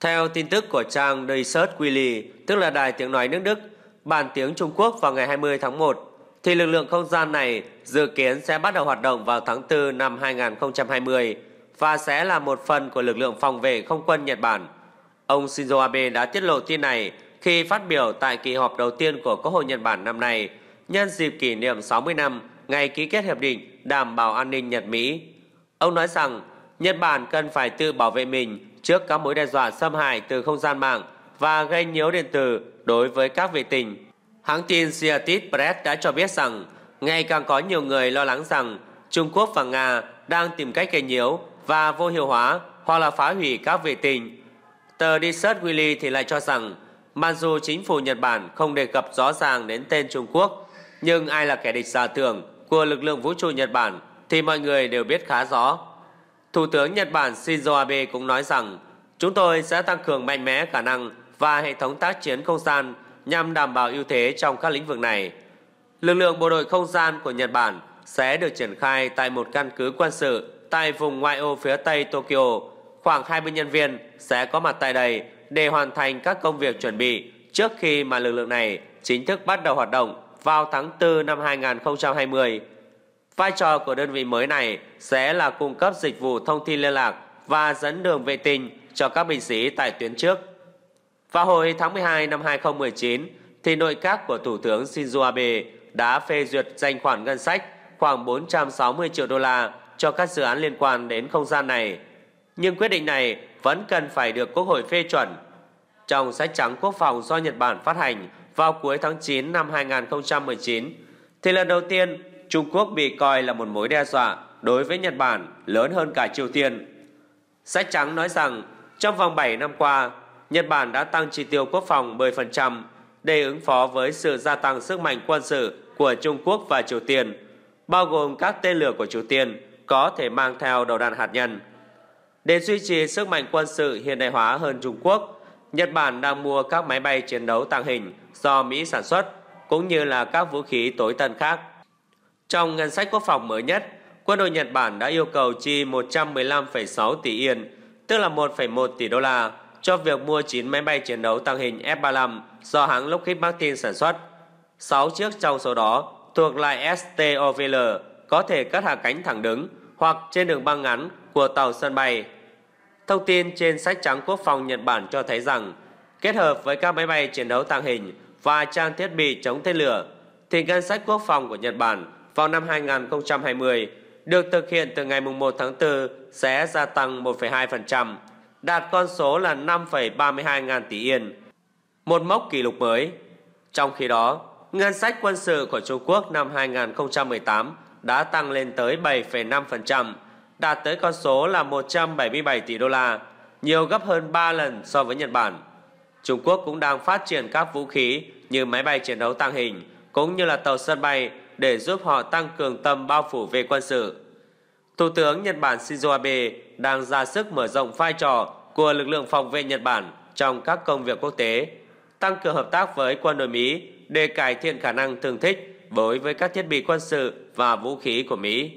Theo tin tức của trang Research Willy, tức là Đài Tiếng Nói nước Đức, bản tiếng Trung Quốc vào ngày 20 tháng 1, thì lực lượng không gian này dự kiến sẽ bắt đầu hoạt động vào tháng 4 năm 2020 và sẽ là một phần của lực lượng phòng vệ không quân Nhật Bản. Ông Shinzo Abe đã tiết lộ tin này khi phát biểu tại kỳ họp đầu tiên của Quốc hội Nhật Bản năm nay, nhân dịp kỷ niệm 60 năm ngày ký kết hiệp định đảm bảo an ninh Nhật Mỹ. Ông nói rằng Nhật Bản cần phải tự bảo vệ mình trước các mối đe dọa xâm hại từ không gian mạng và gây nhiễu điện tử đối với các vệ tinh. Hãng tin Seattle Press đã cho biết rằng ngày càng có nhiều người lo lắng rằng Trung Quốc và Nga đang tìm cách gây nhiễu và vô hiệu hóa hoặc là phá hủy các vệ tinh. Tờ Desert Weekly thì lại cho rằng mặc dù chính phủ Nhật Bản không đề cập rõ ràng đến tên Trung Quốc, nhưng ai là kẻ địch giả tưởng của lực lượng vũ trụ Nhật Bản thì mọi người đều biết khá rõ. Thủ tướng Nhật Bản Shinzo Abe cũng nói rằng chúng tôi sẽ tăng cường mạnh mẽ khả năng và hệ thống tác chiến không gian nhằm đảm bảo ưu thế trong các lĩnh vực này. Lực lượng bộ đội không gian của Nhật Bản sẽ được triển khai tại một căn cứ quân sự tại vùng ngoại ô phía tây Tokyo. Khoảng 20 nhân viên sẽ có mặt tại đây để hoàn thành các công việc chuẩn bị trước khi mà lực lượng này chính thức bắt đầu hoạt động vào tháng 4 năm 2020. Vai trò của đơn vị mới này sẽ là cung cấp dịch vụ thông tin liên lạc và dẫn đường vệ tinh cho các binh sĩ tại tuyến trước. Vào hồi tháng 12 năm 2019, thì nội các của Thủ tướng Shinzo Abe đã phê duyệt danh khoản ngân sách khoảng 460 triệu đô la cho các dự án liên quan đến không gian này. Nhưng quyết định này vẫn cần phải được Quốc hội phê chuẩn. Trong sách trắng quốc phòng do Nhật Bản phát hành vào cuối tháng 9 năm 2019, thì lần đầu tiên Trung Quốc bị coi là một mối đe dọa đối với Nhật Bản lớn hơn cả Triều Tiên. Sách trắng nói rằng trong vòng 7 năm qua, Nhật Bản đã tăng chi tiêu quốc phòng 10% để ứng phó với sự gia tăng sức mạnh quân sự của Trung Quốc và Triều Tiên, bao gồm các tên lửa của Triều Tiên có thể mang theo đầu đạn hạt nhân. Để duy trì sức mạnh quân sự hiện đại hóa hơn Trung Quốc, Nhật Bản đang mua các máy bay chiến đấu tàng hình do Mỹ sản xuất, cũng như là các vũ khí tối tân khác. Trong ngân sách quốc phòng mới nhất, quân đội Nhật Bản đã yêu cầu chi 115,6 tỷ yên, tức là 1,1 tỷ đô la, cho việc mua 9 máy bay chiến đấu tăng hình F-35 do hãng Lockheed Martin sản xuất. 6 chiếc trong số đó thuộc loại STOVL có thể cất hạ cánh thẳng đứng hoặc trên đường băng ngắn của tàu sân bay. Thông tin trên sách trắng quốc phòng Nhật Bản cho thấy rằng kết hợp với các máy bay chiến đấu tàng hình và trang thiết bị chống tên lửa thì ngân sách quốc phòng của Nhật Bản vào năm 2020 được thực hiện từ ngày 1 tháng 4 sẽ gia tăng 1,2%, đạt con số là 5,32 ngàn tỷ yên, một mốc kỷ lục mới. Trong khi đó, ngân sách quân sự của Trung Quốc năm 2018 đã tăng lên tới 7,5%, đạt tới con số là 177 tỷ đô la, nhiều gấp hơn 3 lần so với Nhật Bản. Trung Quốc cũng đang phát triển các vũ khí như máy bay chiến đấu tàng hình cũng như là tàu sân bay để giúp họ tăng cường tầm bao phủ về quân sự. Thủ tướng Nhật Bản Shinzo Abe đang ra sức mở rộng vai trò của lực lượng phòng vệ Nhật Bản trong các công việc quốc tế, tăng cường hợp tác với quân đội Mỹ để cải thiện khả năng thương thích đối với các thiết bị quân sự và vũ khí của Mỹ.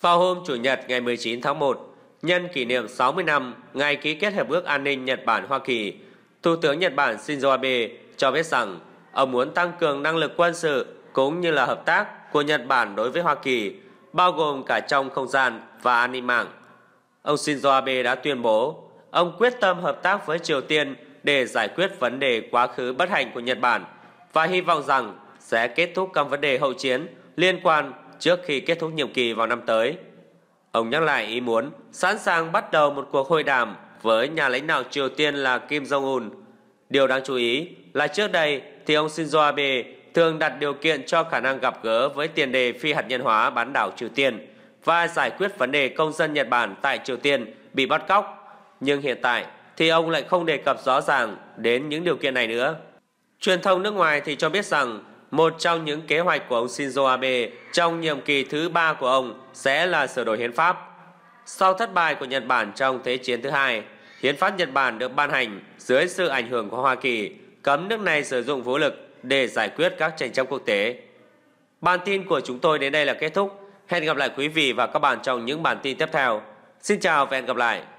Vào hôm Chủ nhật ngày 19 tháng 1, nhân kỷ niệm 60 năm ngày ký kết Hiệp ước An ninh Nhật Bản-Hoa Kỳ, Thủ tướng Nhật Bản Shinzo Abe cho biết rằng ông muốn tăng cường năng lực quân sự cũng như là hợp tác của Nhật Bản đối với Hoa Kỳ, bao gồm cả trong không gian và an ninh mạng. Ông Shinzo Abe đã tuyên bố, ông quyết tâm hợp tác với Triều Tiên để giải quyết vấn đề quá khứ bất hạnh của Nhật Bản và hy vọng rằng sẽ kết thúc các vấn đề hậu chiến liên quan trước khi kết thúc nhiệm kỳ vào năm tới. Ông nhắc lại ý muốn sẵn sàng bắt đầu một cuộc hội đàm với nhà lãnh đạo Triều Tiên là Kim Jong-un. Điều đáng chú ý là trước đây thì ông Shinzo Abe thường đặt điều kiện cho khả năng gặp gỡ với tiền đề phi hạt nhân hóa bán đảo Triều Tiên và giải quyết vấn đề công dân Nhật Bản tại Triều Tiên bị bắt cóc. Nhưng hiện tại thì ông lại không đề cập rõ ràng đến những điều kiện này nữa. Truyền thông nước ngoài thì cho biết rằng một trong những kế hoạch của ông Shinzo Abe trong nhiệm kỳ thứ ba của ông sẽ là sửa đổi hiến pháp. Sau thất bại của Nhật Bản trong Thế chiến thứ hai, hiến pháp Nhật Bản được ban hành dưới sự ảnh hưởng của Hoa Kỳ, cấm nước này sử dụng vũ lực để giải quyết các tranh chấp quốc tế. Bản tin của chúng tôi đến đây là kết thúc. Hẹn gặp lại quý vị và các bạn trong những bản tin tiếp theo. Xin chào và hẹn gặp lại.